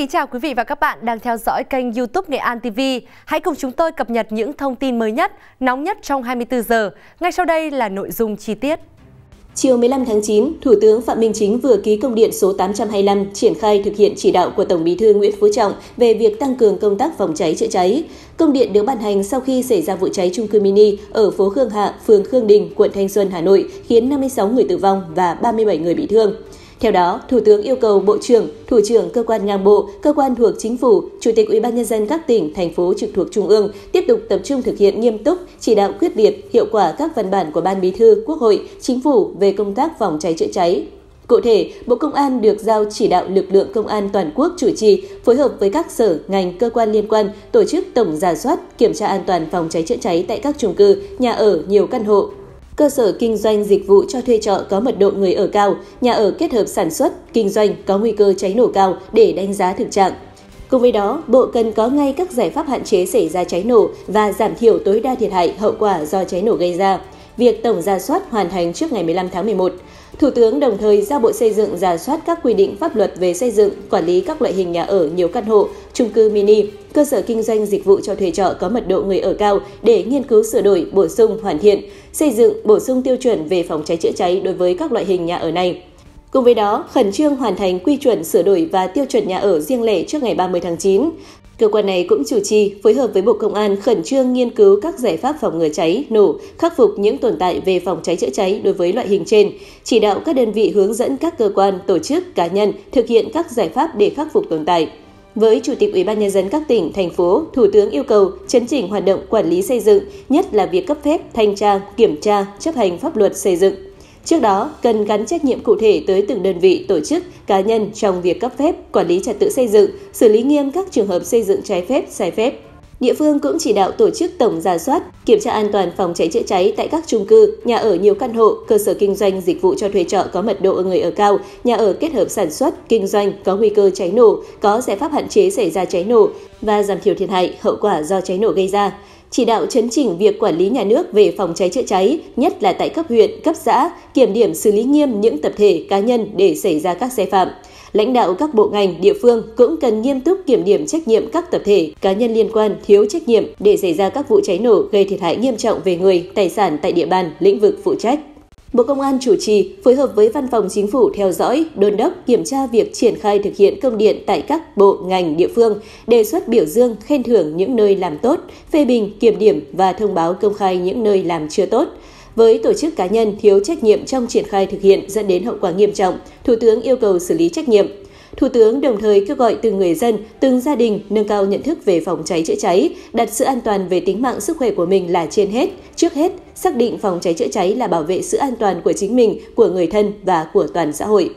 kính chào quý vị và các bạn đang theo dõi kênh YouTube Nghệ An TV. Hãy cùng chúng tôi cập nhật những thông tin mới nhất, nóng nhất trong 24 giờ. Ngay sau đây là nội dung chi tiết. Chiều 15 tháng 9, Thủ tướng Phạm Minh Chính vừa ký công điện số 825 triển khai thực hiện chỉ đạo của Tổng Bí thư Nguyễn Phú Trọng về việc tăng cường công tác phòng cháy chữa cháy. Công điện được ban hành sau khi xảy ra vụ cháy trung cư mini ở phố Khương Hạ, phường Khương Đình, quận Thanh Xuân, Hà Nội, khiến 56 người tử vong và 37 người bị thương. Theo đó, Thủ tướng yêu cầu Bộ trưởng, Thủ trưởng cơ quan ngang bộ, cơ quan thuộc chính phủ, Chủ tịch Ủy ban nhân dân các tỉnh, thành phố trực thuộc Trung ương tiếp tục tập trung thực hiện nghiêm túc, chỉ đạo quyết liệt, hiệu quả các văn bản của Ban Bí thư, Quốc hội, Chính phủ về công tác phòng cháy chữa cháy, Cụ thể, Bộ Công an được giao chỉ đạo lực lượng công an toàn quốc chủ trì, phối hợp với các sở, ngành, cơ quan liên quan tổ chức tổng giả soát, kiểm tra an toàn phòng cháy chữa cháy tại các chung cư, nhà ở, nhiều căn hộ, cơ sở kinh doanh dịch vụ cho thuê trọ có mật độ người ở cao, nhà ở kết hợp sản xuất, kinh doanh có nguy cơ cháy nổ cao để đánh giá thực trạng. Cùng với đó, Bộ cần có ngay các giải pháp hạn chế xảy ra cháy nổ và giảm thiểu tối đa thiệt hại hậu quả do cháy nổ gây ra. Việc tổng ra soát hoàn thành trước ngày 15 tháng 11. Thủ tướng đồng thời giao Bộ Xây dựng giả soát các quy định pháp luật về xây dựng, quản lý các loại hình nhà ở nhiều căn hộ, chung cư mini, cơ sở kinh doanh dịch vụ cho thuê trọ có mật độ người ở cao để nghiên cứu sửa đổi, bổ sung, hoàn thiện, xây dựng, bổ sung tiêu chuẩn về phòng cháy chữa cháy đối với các loại hình nhà ở này. Cùng với đó, khẩn trương hoàn thành quy chuẩn sửa đổi và tiêu chuẩn nhà ở riêng lẻ trước ngày 30 tháng 9. Cơ quan này cũng chủ trì phối hợp với Bộ Công an khẩn trương nghiên cứu các giải pháp phòng ngừa cháy, nổ, khắc phục những tồn tại về phòng cháy chữa cháy đối với loại hình trên, chỉ đạo các đơn vị hướng dẫn các cơ quan, tổ chức, cá nhân thực hiện các giải pháp để khắc phục tồn tại. Với Chủ tịch Ủy ban nhân dân các tỉnh, thành phố, Thủ tướng yêu cầu chấn chỉnh hoạt động quản lý xây dựng, nhất là việc cấp phép, thanh tra, kiểm tra, chấp hành pháp luật xây dựng Trước đó, cần gắn trách nhiệm cụ thể tới từng đơn vị, tổ chức, cá nhân trong việc cấp phép, quản lý trật tự xây dựng, xử lý nghiêm các trường hợp xây dựng trái phép, sai phép. Địa phương cũng chỉ đạo tổ chức tổng giả soát, kiểm tra an toàn phòng cháy chữa cháy tại các chung cư, nhà ở nhiều căn hộ, cơ sở kinh doanh dịch vụ cho thuê trọ có mật độ người ở cao, nhà ở kết hợp sản xuất, kinh doanh có nguy cơ cháy nổ, có giải pháp hạn chế xảy ra cháy nổ và giảm thiểu thiệt hại hậu quả do cháy nổ gây ra chỉ đạo chấn chỉnh việc quản lý nhà nước về phòng cháy chữa cháy, nhất là tại cấp huyện, cấp xã, kiểm điểm xử lý nghiêm những tập thể cá nhân để xảy ra các sai phạm. Lãnh đạo các bộ ngành, địa phương cũng cần nghiêm túc kiểm điểm trách nhiệm các tập thể, cá nhân liên quan thiếu trách nhiệm để xảy ra các vụ cháy nổ gây thiệt hại nghiêm trọng về người, tài sản tại địa bàn, lĩnh vực phụ trách. Bộ Công an chủ trì phối hợp với Văn phòng Chính phủ theo dõi, đôn đốc, kiểm tra việc triển khai thực hiện công điện tại các bộ, ngành, địa phương, đề xuất biểu dương, khen thưởng những nơi làm tốt, phê bình, kiểm điểm và thông báo công khai những nơi làm chưa tốt. Với tổ chức cá nhân thiếu trách nhiệm trong triển khai thực hiện dẫn đến hậu quả nghiêm trọng, Thủ tướng yêu cầu xử lý trách nhiệm. Thủ tướng đồng thời kêu gọi từng người dân, từng gia đình nâng cao nhận thức về phòng cháy chữa cháy, đặt sự an toàn về tính mạng sức khỏe của mình là trên hết, trước hết, xác định phòng cháy chữa cháy là bảo vệ sự an toàn của chính mình, của người thân và của toàn xã hội.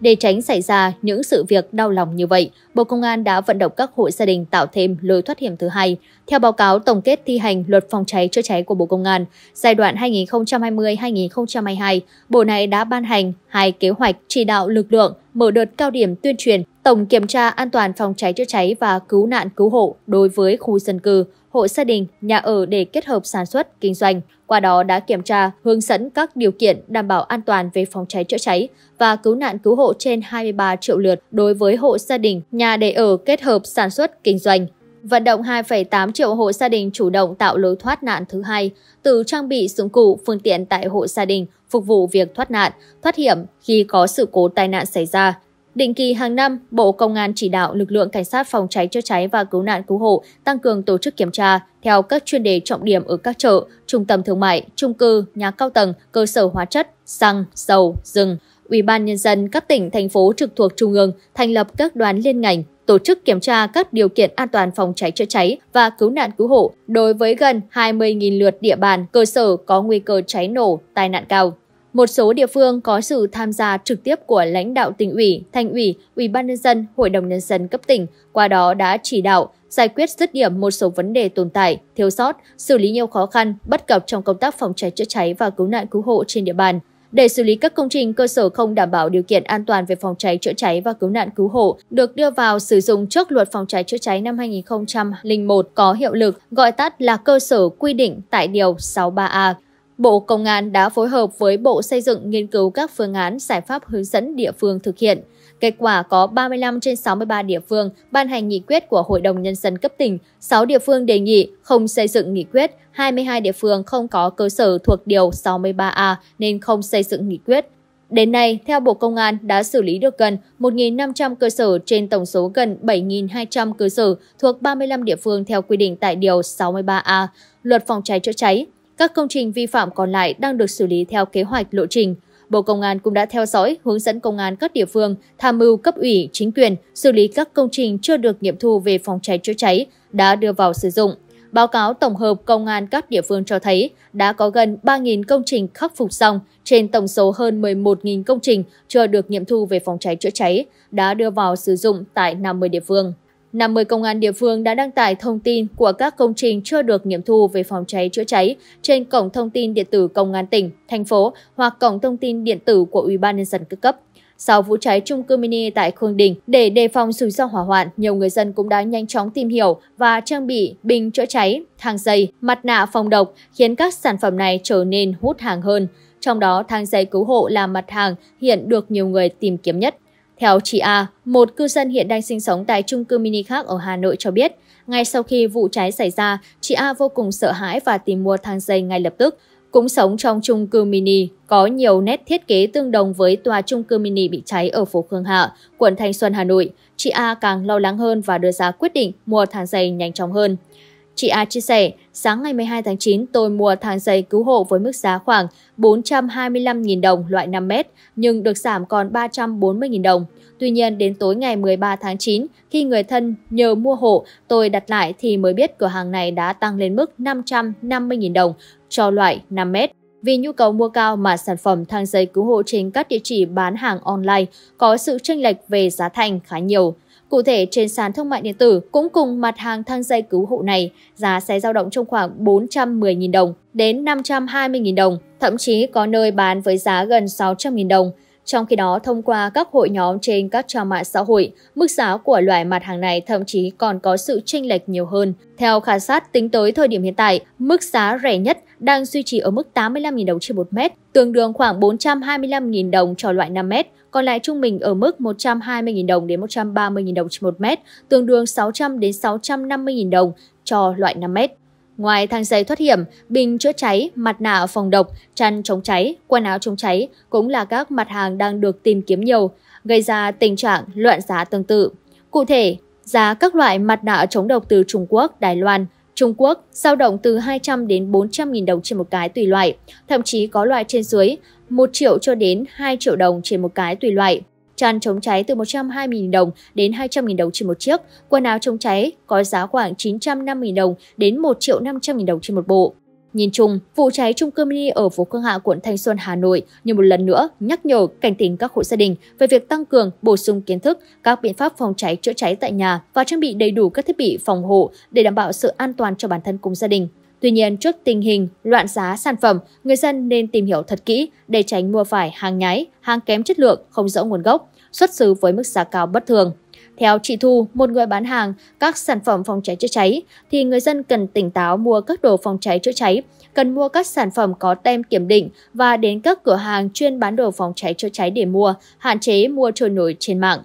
Để tránh xảy ra những sự việc đau lòng như vậy, Bộ Công an đã vận động các hộ gia đình tạo thêm lối thoát hiểm thứ hai. Theo báo cáo tổng kết thi hành luật phòng cháy chữa cháy của Bộ Công an, giai đoạn 2020-2022, Bộ này đã ban hành hai kế hoạch chỉ đạo lực lượng mở đợt cao điểm tuyên truyền tổng kiểm tra an toàn phòng cháy chữa cháy và cứu nạn cứu hộ đối với khu dân cư, hộ gia đình, nhà ở để kết hợp sản xuất, kinh doanh. Qua đó đã kiểm tra, hướng dẫn các điều kiện đảm bảo an toàn về phòng cháy chữa cháy và cứu nạn cứu hộ trên 23 triệu lượt đối với hộ gia đình, nhà để ở kết hợp sản xuất, kinh doanh. Vận động 2,8 triệu hộ gia đình chủ động tạo lối thoát nạn thứ hai, từ trang bị dụng cụ, phương tiện tại hộ gia đình, phục vụ việc thoát nạn, thoát hiểm khi có sự cố tai nạn xảy ra, Định kỳ hàng năm, Bộ Công an chỉ đạo lực lượng cảnh sát phòng cháy chữa cháy và cứu nạn cứu hộ tăng cường tổ chức kiểm tra theo các chuyên đề trọng điểm ở các chợ, trung tâm thương mại, trung cư, nhà cao tầng, cơ sở hóa chất, xăng, dầu, rừng. Ủy ban nhân dân các tỉnh thành phố trực thuộc trung ương thành lập các đoàn liên ngành tổ chức kiểm tra các điều kiện an toàn phòng cháy chữa cháy và cứu nạn cứu hộ đối với gần 20.000 lượt địa bàn cơ sở có nguy cơ cháy nổ, tai nạn cao. Một số địa phương có sự tham gia trực tiếp của lãnh đạo tỉnh ủy, thành ủy, ủy ban nhân dân, hội đồng nhân dân cấp tỉnh, qua đó đã chỉ đạo giải quyết dứt điểm một số vấn đề tồn tại, thiếu sót, xử lý nhiều khó khăn, bất cập trong công tác phòng cháy chữa cháy và cứu nạn cứu hộ trên địa bàn. Để xử lý các công trình cơ sở không đảm bảo điều kiện an toàn về phòng cháy chữa cháy và cứu nạn cứu hộ được đưa vào sử dụng trước luật phòng cháy chữa cháy năm 2001 có hiệu lực, gọi tắt là cơ sở quy định tại điều 63A Bộ Công an đã phối hợp với Bộ Xây dựng nghiên cứu các phương án giải pháp hướng dẫn địa phương thực hiện. Kết quả có 35 trên 63 địa phương ban hành nghị quyết của Hội đồng Nhân dân cấp tỉnh, 6 địa phương đề nghị không xây dựng nghị quyết, 22 địa phương không có cơ sở thuộc Điều 63A nên không xây dựng nghị quyết. Đến nay, theo Bộ Công an đã xử lý được gần 1.500 cơ sở trên tổng số gần 7.200 cơ sở thuộc 35 địa phương theo quy định tại Điều 63A, Luật phòng cháy chữa cháy các công trình vi phạm còn lại đang được xử lý theo kế hoạch lộ trình. Bộ Công an cũng đã theo dõi, hướng dẫn công an các địa phương tham mưu cấp ủy, chính quyền xử lý các công trình chưa được nghiệm thu về phòng cháy chữa cháy đã đưa vào sử dụng. Báo cáo tổng hợp công an các địa phương cho thấy đã có gần 3.000 công trình khắc phục xong trên tổng số hơn 11.000 công trình chưa được nghiệm thu về phòng cháy chữa cháy đã đưa vào sử dụng tại 50 địa phương. 50 công an địa phương đã đăng tải thông tin của các công trình chưa được nghiệm thu về phòng cháy chữa cháy trên cổng thông tin điện tử công an tỉnh, thành phố hoặc cổng thông tin điện tử của Ủy ban nhân dân cấp cấp. Sau vụ cháy chung cư mini tại Khương Đình, để đề phòng rủi ro hỏa hoạn, nhiều người dân cũng đã nhanh chóng tìm hiểu và trang bị bình chữa cháy, thang dây, mặt nạ phòng độc, khiến các sản phẩm này trở nên hút hàng hơn. Trong đó, thang dây cứu hộ là mặt hàng hiện được nhiều người tìm kiếm nhất. Theo chị A, một cư dân hiện đang sinh sống tại trung cư mini khác ở Hà Nội cho biết, ngay sau khi vụ cháy xảy ra, chị A vô cùng sợ hãi và tìm mua thang dây ngay lập tức. Cũng sống trong trung cư mini, có nhiều nét thiết kế tương đồng với tòa trung cư mini bị cháy ở phố Khương Hạ, quận Thanh Xuân, Hà Nội. Chị A càng lo lắng hơn và đưa ra quyết định mua thang dây nhanh chóng hơn. Chị A chia sẻ, sáng ngày 12 tháng 9 tôi mua thang dây cứu hộ với mức giá khoảng 425.000 đồng loại 5 m nhưng được giảm còn 340.000 đồng. Tuy nhiên đến tối ngày 13 tháng 9 khi người thân nhờ mua hộ tôi đặt lại thì mới biết cửa hàng này đã tăng lên mức 550.000 đồng cho loại 5 m Vì nhu cầu mua cao mà sản phẩm thang dây cứu hộ trên các địa chỉ bán hàng online có sự chênh lệch về giá thành khá nhiều. Cụ thể, trên sàn thương mại điện tử cũng cùng mặt hàng thang dây cứu hộ này, giá sẽ dao động trong khoảng 410.000 đồng đến 520.000 đồng, thậm chí có nơi bán với giá gần 600.000 đồng. Trong khi đó, thông qua các hội nhóm trên các trang mạng xã hội, mức giá của loại mặt hàng này thậm chí còn có sự chênh lệch nhiều hơn. Theo khảo sát, tính tới thời điểm hiện tại, mức giá rẻ nhất đang duy trì ở mức 85.000 đồng trên 1 mét, tương đương khoảng 425.000 đồng cho loại 5 mét, còn lại trung bình ở mức 120.000 đồng đến 130.000 đồng trên 1 mét, tương đương 600 đến 650.000 đồng cho loại 5 mét. Ngoài thang dây thoát hiểm, bình chữa cháy, mặt nạ phòng độc, chăn chống cháy, quần áo chống cháy cũng là các mặt hàng đang được tìm kiếm nhiều, gây ra tình trạng loạn giá tương tự. Cụ thể, giá các loại mặt nạ chống độc từ Trung Quốc, Đài Loan, Trung Quốc dao động từ 200 đến 400 000 đồng trên một cái tùy loại, thậm chí có loại trên dưới 1 triệu cho đến 2 triệu đồng trên một cái tùy loại. Chăn chống cháy từ 120.000 đồng đến 200.000 đồng trên một chiếc, quần áo chống cháy có giá khoảng 950.000 đồng đến 1 triệu 500.000 đồng trên một bộ. Nhìn chung, vụ cháy trung cư mini ở phố Khương Hạ, quận Thanh Xuân, Hà Nội như một lần nữa nhắc nhở cảnh tỉnh các hộ gia đình về việc tăng cường, bổ sung kiến thức, các biện pháp phòng cháy chữa cháy tại nhà và trang bị đầy đủ các thiết bị phòng hộ để đảm bảo sự an toàn cho bản thân cùng gia đình. Tuy nhiên, trước tình hình loạn giá sản phẩm, người dân nên tìm hiểu thật kỹ để tránh mua phải hàng nhái, hàng kém chất lượng, không rõ nguồn gốc, xuất xứ với mức giá cao bất thường. Theo chị Thu, một người bán hàng các sản phẩm phòng cháy chữa cháy, thì người dân cần tỉnh táo mua các đồ phòng cháy chữa cháy, cần mua các sản phẩm có tem kiểm định và đến các cửa hàng chuyên bán đồ phòng cháy chữa cháy để mua, hạn chế mua trôi nổi trên mạng.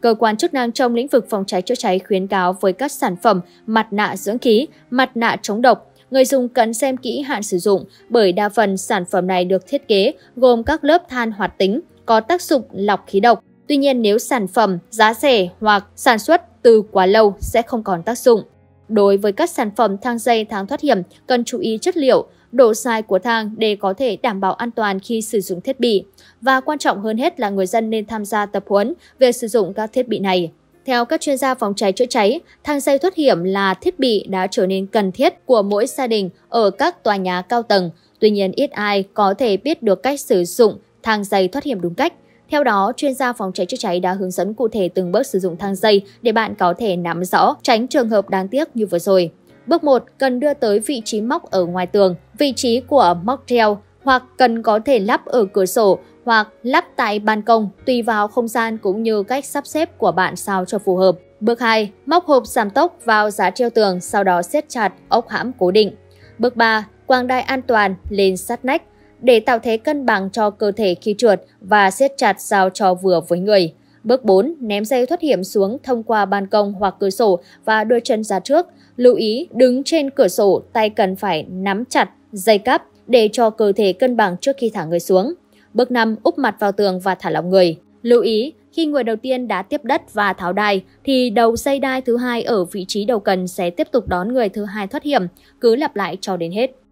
Cơ quan chức năng trong lĩnh vực phòng cháy chữa cháy khuyến cáo với các sản phẩm mặt nạ dưỡng khí, mặt nạ chống độc, Người dùng cần xem kỹ hạn sử dụng bởi đa phần sản phẩm này được thiết kế gồm các lớp than hoạt tính có tác dụng lọc khí độc. Tuy nhiên nếu sản phẩm giá rẻ hoặc sản xuất từ quá lâu sẽ không còn tác dụng. Đối với các sản phẩm thang dây thang thoát hiểm, cần chú ý chất liệu, độ dài của thang để có thể đảm bảo an toàn khi sử dụng thiết bị. Và quan trọng hơn hết là người dân nên tham gia tập huấn về sử dụng các thiết bị này. Theo các chuyên gia phòng cháy chữa cháy, thang dây thoát hiểm là thiết bị đã trở nên cần thiết của mỗi gia đình ở các tòa nhà cao tầng. Tuy nhiên, ít ai có thể biết được cách sử dụng thang dây thoát hiểm đúng cách. Theo đó, chuyên gia phòng cháy chữa cháy đã hướng dẫn cụ thể từng bước sử dụng thang dây để bạn có thể nắm rõ, tránh trường hợp đáng tiếc như vừa rồi. Bước 1 cần đưa tới vị trí móc ở ngoài tường, vị trí của móc treo hoặc cần có thể lắp ở cửa sổ hoặc lắp tại ban công tùy vào không gian cũng như cách sắp xếp của bạn sao cho phù hợp. Bước 2. Móc hộp giảm tốc vào giá treo tường, sau đó siết chặt ốc hãm cố định. Bước 3. Quang đai an toàn lên sát nách để tạo thế cân bằng cho cơ thể khi trượt và siết chặt sao cho vừa với người. Bước 4. Ném dây thoát hiểm xuống thông qua ban công hoặc cửa sổ và đưa chân ra trước. Lưu ý, đứng trên cửa sổ, tay cần phải nắm chặt dây cáp để cho cơ thể cân bằng trước khi thả người xuống. Bước 5. Úp mặt vào tường và thả lỏng người. Lưu ý, khi người đầu tiên đã tiếp đất và tháo đai, thì đầu dây đai thứ hai ở vị trí đầu cần sẽ tiếp tục đón người thứ hai thoát hiểm, cứ lặp lại cho đến hết.